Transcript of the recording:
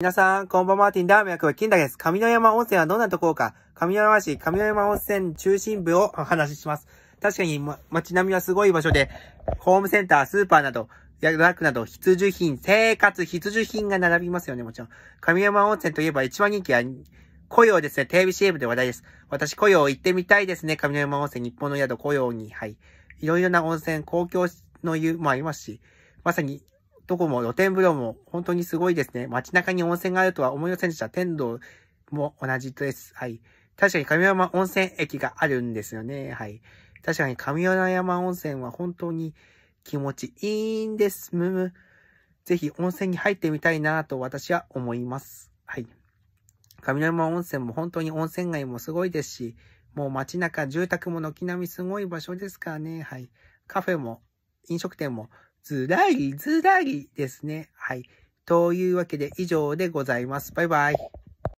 皆さん、こんばんは、マーティンダーム役は金田です。上野山温泉はどんなところか、上野山市、上野山温泉中心部をお話しします。確かに、ま、街並みはすごい場所で、ホームセンター、スーパーなど、ックなど必需品、生活必需品が並びますよね、もちろん。上山温泉といえば一番人気は、雇用ですね、テレビ CM で話題です。私、雇用行ってみたいですね、上山温泉、日本の宿、雇用に、はい。いろいろな温泉、公共の湯もありますし、まさにどこも露天風呂も本当にすごいですね。街中に温泉があるとは思いませんでした。天童も同じです。はい。確かに神山温泉駅があるんですよね。はい。確かに神山温泉は本当に気持ちいいんです。むむ。ぜひ温泉に入ってみたいなと私は思います。はい。上山温泉も本当に温泉街もすごいですし、もう街中、住宅も軒並みすごい場所ですからね。はい。カフェも飲食店もずらりずらりですね。はい。というわけで以上でございます。バイバイ。